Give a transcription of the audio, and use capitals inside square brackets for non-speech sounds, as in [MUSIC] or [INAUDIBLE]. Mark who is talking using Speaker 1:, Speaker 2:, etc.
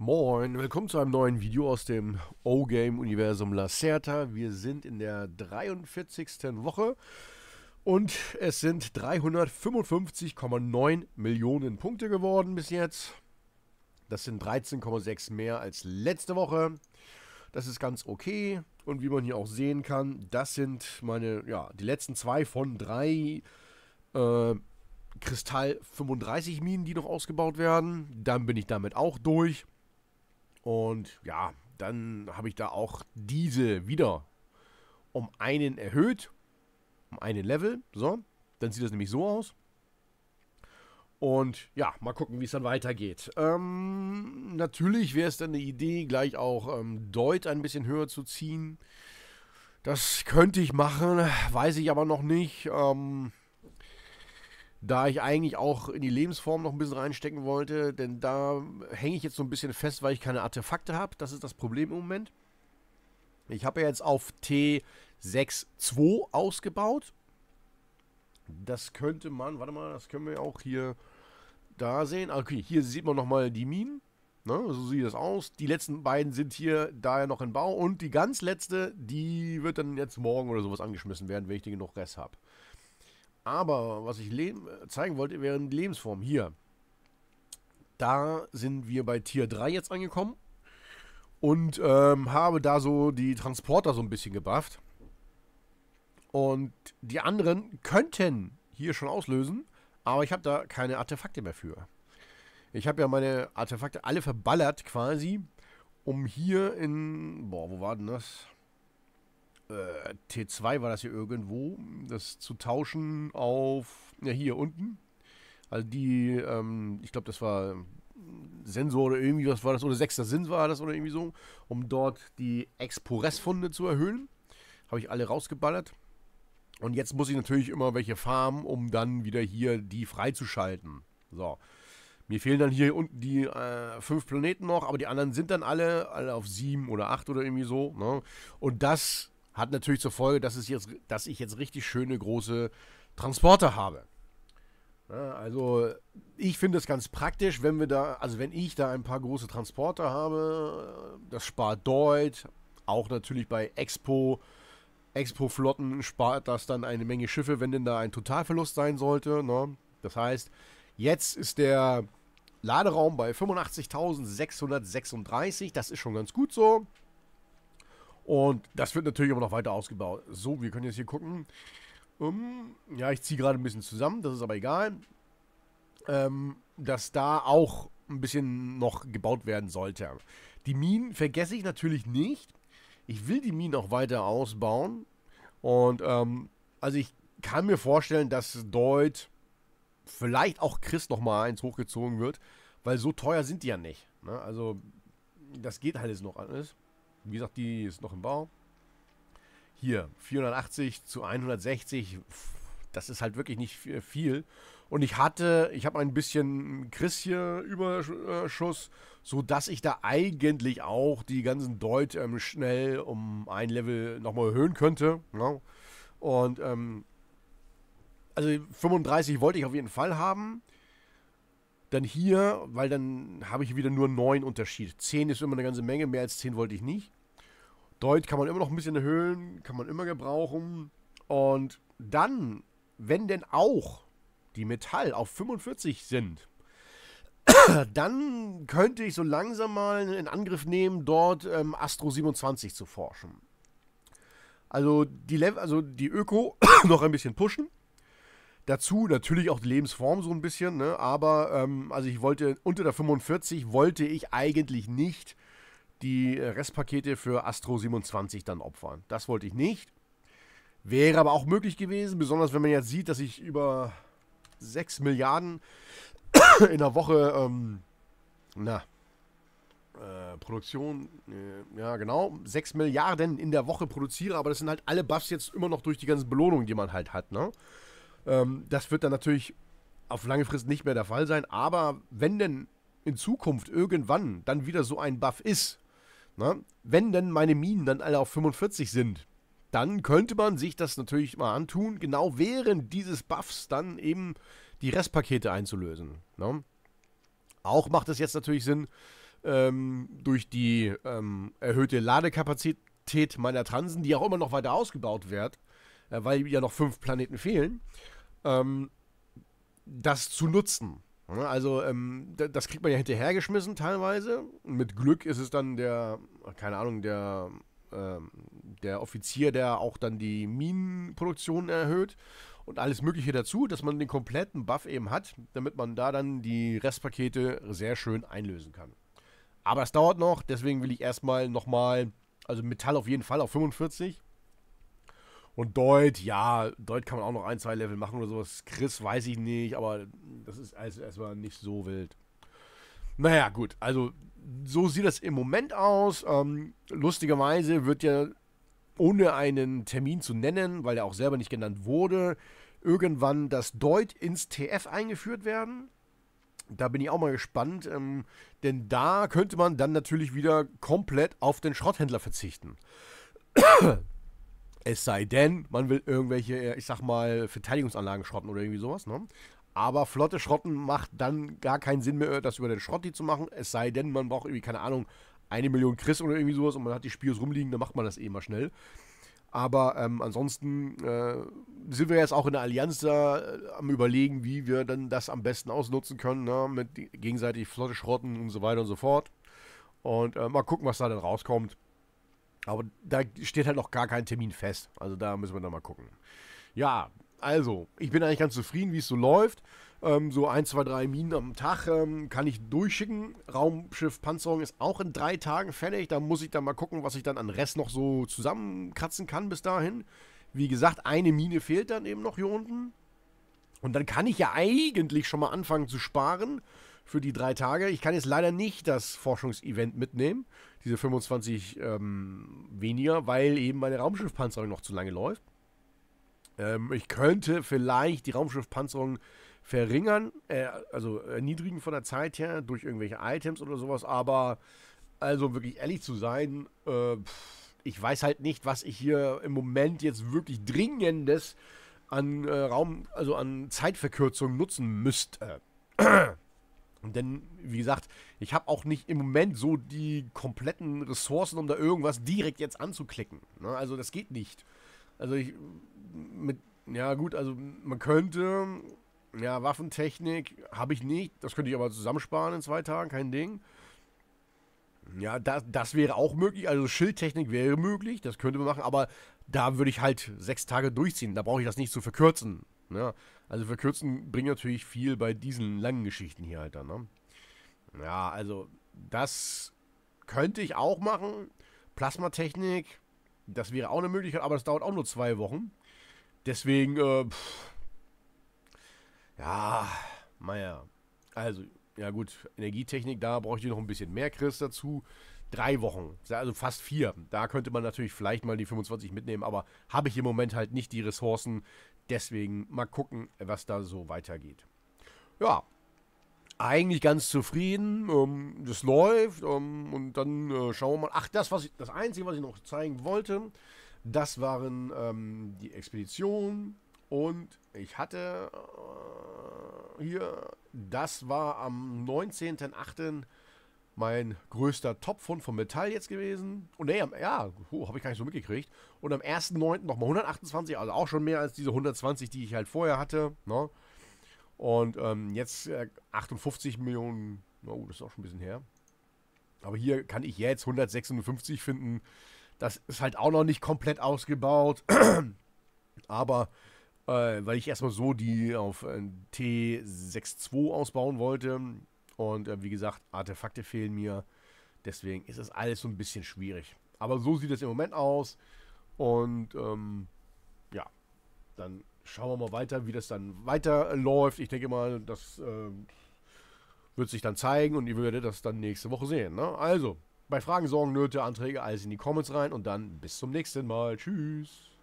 Speaker 1: Moin, willkommen zu einem neuen Video aus dem O-Game-Universum Lacerta. Wir sind in der 43. Woche und es sind 355,9 Millionen Punkte geworden bis jetzt. Das sind 13,6 mehr als letzte Woche. Das ist ganz okay. Und wie man hier auch sehen kann, das sind meine, ja, die letzten zwei von drei äh, Kristall 35 Minen, die noch ausgebaut werden. Dann bin ich damit auch durch. Und ja, dann habe ich da auch diese wieder um einen erhöht, um einen Level. So, dann sieht das nämlich so aus. Und ja, mal gucken, wie es dann weitergeht. Ähm, natürlich wäre es dann eine Idee, gleich auch ähm, Deut ein bisschen höher zu ziehen. Das könnte ich machen, weiß ich aber noch nicht. Ähm, da ich eigentlich auch in die Lebensform noch ein bisschen reinstecken wollte, denn da hänge ich jetzt so ein bisschen fest, weil ich keine Artefakte habe. Das ist das Problem im Moment. Ich habe ja jetzt auf T6.2 ausgebaut. Das könnte man, warte mal, das können wir auch hier da sehen. Ah, okay, hier sieht man nochmal die Minen. Ne, so sieht das aus. Die letzten beiden sind hier daher noch in Bau. Und die ganz letzte, die wird dann jetzt morgen oder sowas angeschmissen werden, wenn ich den noch Rest habe. Aber was ich zeigen wollte, wären die Lebensformen. Hier. Da sind wir bei Tier 3 jetzt angekommen. Und ähm, habe da so die Transporter so ein bisschen gebufft. Und die anderen könnten hier schon auslösen, aber ich habe da keine Artefakte mehr für. Ich habe ja meine Artefakte alle verballert quasi, um hier in... Boah, wo war denn das? Äh, T2 war das hier irgendwo, das zu tauschen auf, ja hier unten. Also die, ähm, ich glaube, das war Sensor oder irgendwie, was war das, oder sechster Sinn war das oder irgendwie so, um dort die Exporess-Funde zu erhöhen. Habe ich alle rausgeballert. Und jetzt muss ich natürlich immer welche farmen, um dann wieder hier die freizuschalten. So. Mir fehlen dann hier unten die äh, fünf Planeten noch, aber die anderen sind dann alle, alle auf sieben oder acht oder irgendwie so. Ne? Und das hat natürlich zur Folge, dass, es jetzt, dass ich jetzt richtig schöne große Transporter habe. Ja, also ich finde es ganz praktisch, wenn wir da, also wenn ich da ein paar große Transporter habe, das spart Deut, auch natürlich bei Expo, Expo-Flotten spart das dann eine Menge Schiffe, wenn denn da ein Totalverlust sein sollte. Ne? Das heißt, jetzt ist der Laderaum bei 85.636, das ist schon ganz gut so. Und das wird natürlich aber noch weiter ausgebaut. So, wir können jetzt hier gucken. Um, ja, ich ziehe gerade ein bisschen zusammen, das ist aber egal. Ähm, dass da auch ein bisschen noch gebaut werden sollte. Die Minen vergesse ich natürlich nicht. Ich will die Minen auch weiter ausbauen. Und ähm, also ich kann mir vorstellen, dass dort vielleicht auch Chris nochmal eins hochgezogen wird, weil so teuer sind die ja nicht. Ne? Also das geht halt jetzt noch alles. Wie gesagt, die ist noch im Bau. Hier, 480 zu 160, das ist halt wirklich nicht viel. Und ich hatte, ich habe ein bisschen Chris hier Überschuss, äh, sodass ich da eigentlich auch die ganzen Deut ähm, schnell um ein Level nochmal erhöhen könnte. Ja. Ne? Und ähm, also 35 wollte ich auf jeden Fall haben. Dann hier, weil dann habe ich wieder nur 9 Unterschied. 10 ist immer eine ganze Menge, mehr als 10 wollte ich nicht. Deut kann man immer noch ein bisschen erhöhen, kann man immer gebrauchen. Und dann, wenn denn auch die Metall auf 45 sind, [COUGHS] dann könnte ich so langsam mal in Angriff nehmen, dort ähm, Astro 27 zu forschen. Also die, Lev also die Öko [COUGHS] noch ein bisschen pushen. Dazu natürlich auch die Lebensform so ein bisschen, ne? aber ähm, also ich wollte unter der 45 wollte ich eigentlich nicht die äh, Restpakete für Astro 27 dann opfern. Das wollte ich nicht. Wäre aber auch möglich gewesen, besonders wenn man jetzt sieht, dass ich über 6 Milliarden [COUGHS] in der Woche, ähm, na, äh, Produktion, äh, ja genau, 6 Milliarden in der Woche produziere, aber das sind halt alle Buffs jetzt immer noch durch die ganzen Belohnungen, die man halt hat, ne? Ähm, das wird dann natürlich auf lange Frist nicht mehr der Fall sein, aber wenn denn in Zukunft irgendwann dann wieder so ein Buff ist, na, ne, wenn denn meine Minen dann alle auf 45 sind, dann könnte man sich das natürlich mal antun, genau während dieses Buffs dann eben die Restpakete einzulösen. Na. Ne. Auch macht es jetzt natürlich Sinn, ähm, durch die ähm, erhöhte Ladekapazität meiner Transen, die auch immer noch weiter ausgebaut wird, äh, weil ja noch fünf Planeten fehlen, ähm, das zu nutzen. Also, ähm, das kriegt man ja hinterhergeschmissen teilweise. Mit Glück ist es dann der, keine Ahnung, der, ähm, der Offizier, der auch dann die Minenproduktion erhöht und alles Mögliche dazu, dass man den kompletten Buff eben hat, damit man da dann die Restpakete sehr schön einlösen kann. Aber es dauert noch, deswegen will ich erstmal nochmal, also Metall auf jeden Fall auf 45 und Deut, ja, Deut kann man auch noch ein, zwei Level machen oder sowas. Chris weiß ich nicht, aber das ist erstmal nicht so wild. Naja, gut, also so sieht das im Moment aus. Ähm, lustigerweise wird ja, ohne einen Termin zu nennen, weil er auch selber nicht genannt wurde, irgendwann das Deut ins TF eingeführt werden. Da bin ich auch mal gespannt, ähm, denn da könnte man dann natürlich wieder komplett auf den Schrotthändler verzichten. Es sei denn, man will irgendwelche, äh, ich sag mal, Verteidigungsanlagen schrotten oder irgendwie sowas, ne? Aber Flotte schrotten macht dann gar keinen Sinn mehr, das über den Schrotti zu machen. Es sei denn, man braucht irgendwie, keine Ahnung, eine Million Chris oder irgendwie sowas und man hat die Spios rumliegen, dann macht man das eh mal schnell. Aber ähm, ansonsten äh, sind wir jetzt auch in der Allianz da äh, am Überlegen, wie wir dann das am besten ausnutzen können, ne? mit gegenseitig Flotte schrotten und so weiter und so fort. Und äh, mal gucken, was da dann rauskommt. Aber da steht halt noch gar kein Termin fest. Also da müssen wir dann mal gucken. Ja, also, ich bin eigentlich ganz zufrieden, wie es so läuft. Ähm, so ein, zwei, drei Minen am Tag ähm, kann ich durchschicken. Raumschiff Panzerung ist auch in drei Tagen fertig. Da muss ich dann mal gucken, was ich dann an Rest noch so zusammenkratzen kann bis dahin. Wie gesagt, eine Mine fehlt dann eben noch hier unten. Und dann kann ich ja eigentlich schon mal anfangen zu sparen für die drei Tage. Ich kann jetzt leider nicht das Forschungsevent mitnehmen, diese 25 ähm, weniger, weil eben meine Raumschiffpanzerung noch zu lange läuft. Ähm, ich könnte vielleicht die Raumschiffpanzerung verringern, äh, also erniedrigen von der Zeit her durch irgendwelche Items oder sowas, aber also wirklich ehrlich zu sein, äh, ich weiß halt nicht, was ich hier im Moment jetzt wirklich dringendes an äh, Raum, also an Zeitverkürzung nutzen müsste. [CLEARS THROAT] Denn, wie gesagt, ich habe auch nicht im Moment so die kompletten Ressourcen, um da irgendwas direkt jetzt anzuklicken. Ne? Also das geht nicht. Also ich mit, ja gut, also man könnte, ja, Waffentechnik habe ich nicht. Das könnte ich aber zusammensparen in zwei Tagen, kein Ding. Ja, das, das wäre auch möglich. Also Schildtechnik wäre möglich, das könnte man machen, aber da würde ich halt sechs Tage durchziehen. Da brauche ich das nicht zu verkürzen. Ne? Also verkürzen bringt natürlich viel bei diesen langen Geschichten hier halt dann, ne? Ja, also das könnte ich auch machen. Plasmatechnik, das wäre auch eine Möglichkeit, aber das dauert auch nur zwei Wochen. Deswegen, äh, pff, ja, naja. Also, ja gut, Energietechnik, da brauche ich noch ein bisschen mehr Chris dazu. Drei Wochen, also fast vier. Da könnte man natürlich vielleicht mal die 25 mitnehmen, aber habe ich im Moment halt nicht die Ressourcen, Deswegen mal gucken, was da so weitergeht. Ja, eigentlich ganz zufrieden. Ähm, das läuft. Ähm, und dann äh, schauen wir mal. Ach, das, was ich, das Einzige, was ich noch zeigen wollte, das waren ähm, die Expeditionen. Und ich hatte äh, hier, das war am 19.08 mein größter Topfund von Metall jetzt gewesen. Und nee, ja, oh, habe ich gar nicht so mitgekriegt. Und am 1.9. nochmal 128, also auch schon mehr als diese 120, die ich halt vorher hatte. Ne? Und ähm, jetzt äh, 58 Millionen, oh, das ist auch schon ein bisschen her. Aber hier kann ich jetzt 156 finden. Das ist halt auch noch nicht komplett ausgebaut. [CLEARS THROAT] Aber äh, weil ich erstmal so die auf äh, T62 ausbauen wollte, und äh, wie gesagt, Artefakte fehlen mir. Deswegen ist es alles so ein bisschen schwierig. Aber so sieht es im Moment aus. Und ähm, ja, dann schauen wir mal weiter, wie das dann weiterläuft. Ich denke mal, das äh, wird sich dann zeigen und ihr werdet das dann nächste Woche sehen. Ne? Also, bei Fragen, Sorgen, Nöte, Anträge, alles in die Comments rein und dann bis zum nächsten Mal. Tschüss.